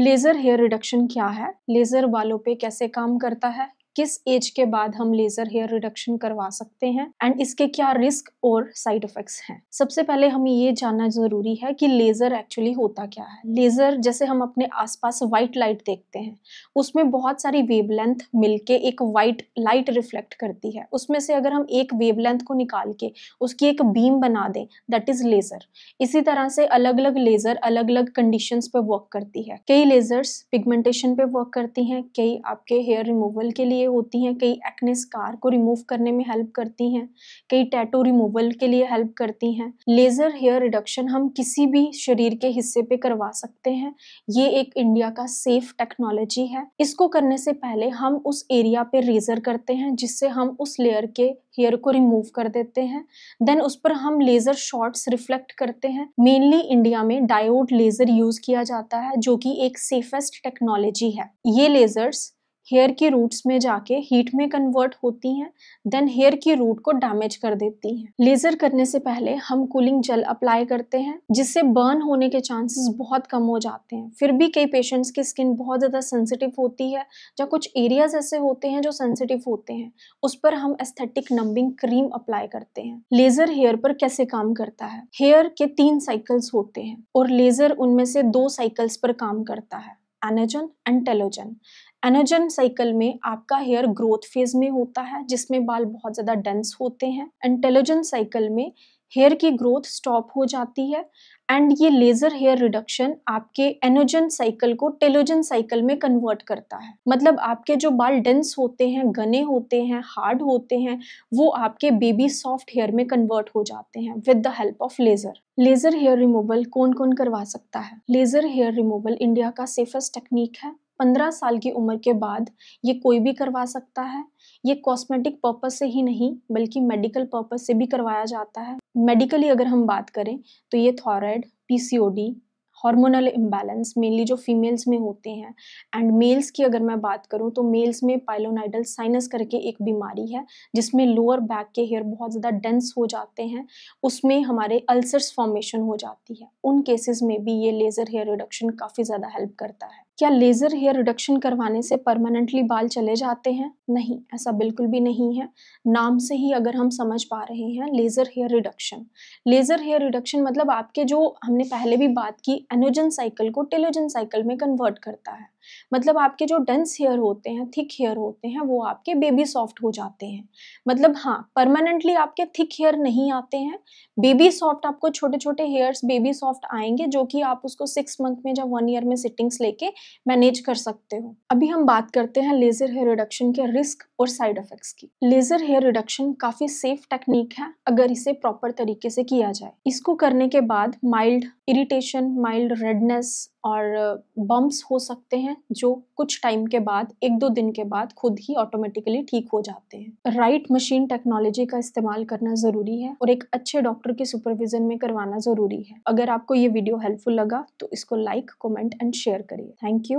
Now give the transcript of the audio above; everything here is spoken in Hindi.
लेज़र हेयर रिडक्शन क्या है लेज़र बालों पे कैसे काम करता है किस एज के बाद हम लेजर हेयर रिडक्शन करवा सकते हैं एंड इसके क्या रिस्क और साइड इफेक्ट्स हैं सबसे पहले हमें ये जानना जरूरी है कि लेजर एक्चुअली होता क्या है लेजर जैसे हम अपने आसपास व्हाइट लाइट देखते हैं उसमें बहुत सारी वेवलेंथ मिलके एक व्हाइट लाइट रिफ्लेक्ट करती है उसमें से अगर हम एक वेवलेंथ को निकाल के उसकी एक बीम बना दें दैट इज लेजर इसी तरह से अलग अलग लेजर अलग अलग कंडीशंस पे वर्क करती है कई लेजर्स पिगमेंटेशन पे वर्क करती हैं कई आपके हेयर रिमूवल के लिए लिए होती हैं कई एक्ने स्कार को रिमूव करने में हेल्प करती हैं कई टैटो रिमूवल के लिए हेल्प करती हैं लेज़र हेयर रिडक्शन हम किसी भी शरीर के हिस्से पे करवा सकते हैं ये एक इंडिया का सेफ टेक्नोलॉजी है इसको करने से पहले हम उस एरिया पे रेजर करते हैं जिससे हम उस लेयर के हेयर को रिमूव कर देते हैं देन उस पर हम लेज़र शॉर्ट्स रिफ्लेक्ट करते हैं मेनली इंडिया में डायोड लेज़र यूज़ किया जाता है जो कि एक सेफेस्ट टेक्नोलॉजी है ये लेज़र्स हेयर के रूट्स में जाके हीट में कन्वर्ट होती हैं देन हेयर के रूट को डैमेज कर देती हैं लेज़र करने से पहले हम कूलिंग जेल अप्लाई करते हैं जिससे बर्न होने के चांसेस बहुत कम हो जाते हैं फिर भी कई पेशेंट्स की स्किन बहुत ज़्यादा सेंसिटिव होती है या कुछ एरियाज ऐसे होते हैं जो सेंसिटिव होते हैं उस पर हम एस्थेटिक नंबिंग क्रीम अप्लाई करते हैं लेज़र हेयर पर कैसे काम करता है हेयर के तीन साइकिल्स होते हैं और लेज़र उनमें से दो साइकिल्स पर काम करता है anagen and telogen anagen cycle में आपका हेयर ग्रोथ फेज में होता है जिसमें बाल बहुत ज़्यादा डेंस होते हैं इंटेलिजेंस साइकिल में हेयर की ग्रोथ स्टॉप हो जाती है एंड ये लेज़र हेयर रिडक्शन आपके एनोजन साइकिल को टेलोजन साइकिल में कन्वर्ट करता है मतलब आपके जो बाल डेंस होते हैं घने होते हैं हार्ड होते हैं वो आपके बेबी सॉफ्ट हेयर में कन्वर्ट हो जाते हैं with the help of laser laser hair removal कौन कौन करवा सकता है लेज़र हेयर रिमूवल इंडिया का सेफेस्ट टेक्निक है पंद्रह साल की उम्र के बाद ये कोई भी करवा सकता है ये कॉस्मेटिक पर्पज़ से ही नहीं बल्कि मेडिकल पर्पज़ से भी करवाया जाता है मेडिकली अगर हम बात करें तो ये thyroid PCOD hormonal imbalance mainly जो फीमेल्स में होते हैं एंड मेल्स की अगर मैं बात करूं तो मेल्स में पाइलोनाइडल साइनस करके एक बीमारी है जिसमें लोअर बैक के हेयर बहुत ज़्यादा डेंस हो जाते हैं उसमें हमारे अल्सर्स फॉर्मेशन हो जाती है उन केसेस में भी ये लेज़र हेयर रिडक्शन काफ़ी ज़्यादा हेल्प करता है क्या लेज़र हेयर रिडक्शन करवाने से परमानेंटली बाल चले जाते हैं नहीं ऐसा बिल्कुल भी नहीं है नाम से ही अगर हम समझ पा रहे हैं laser hair reduction laser hair reduction मतलब आपके जो हमने पहले भी बात की एनोजन साइकिल को टेलोजन साइकिल में कन्वर्ट करता है मतलब आपके जो डेंस हेयर होते हैं थिक हेयर होते हैं वो आपके बेबी सॉफ्ट हो जाते हैं मतलब हाँ परमानेंटली आपके थिक हेयर नहीं आते हैं बेबी सॉफ्ट आपको छोटे छोटे हेयर्स बेबी सॉफ्ट आएंगे जो कि आप उसको सिक्स मंथ में जब वन ईयर में सिटिंग्स लेके मैनेज कर सकते हो अभी हम बात करते हैं लेजर हेयर रिडक्शन के रिस्क और साइड इफेक्ट्स की लेजर हेयर रिडक्शन काफी सेफ टेक्निक है अगर इसे प्रॉपर तरीके से किया जाए इसको करने के बाद माइल्ड इरिटेशन माइल्ड रेडनेस और बम्प्स हो सकते हैं जो कुछ टाइम के बाद एक दो दिन के बाद खुद ही ऑटोमेटिकली ठीक हो जाते हैं राइट मशीन टेक्नोलॉजी का इस्तेमाल करना ज़रूरी है और एक अच्छे डॉक्टर के सुपरविजन में करवाना ज़रूरी है अगर आपको ये वीडियो हेल्पफुल लगा तो इसको लाइक कमेंट एंड शेयर करिए थैंक यू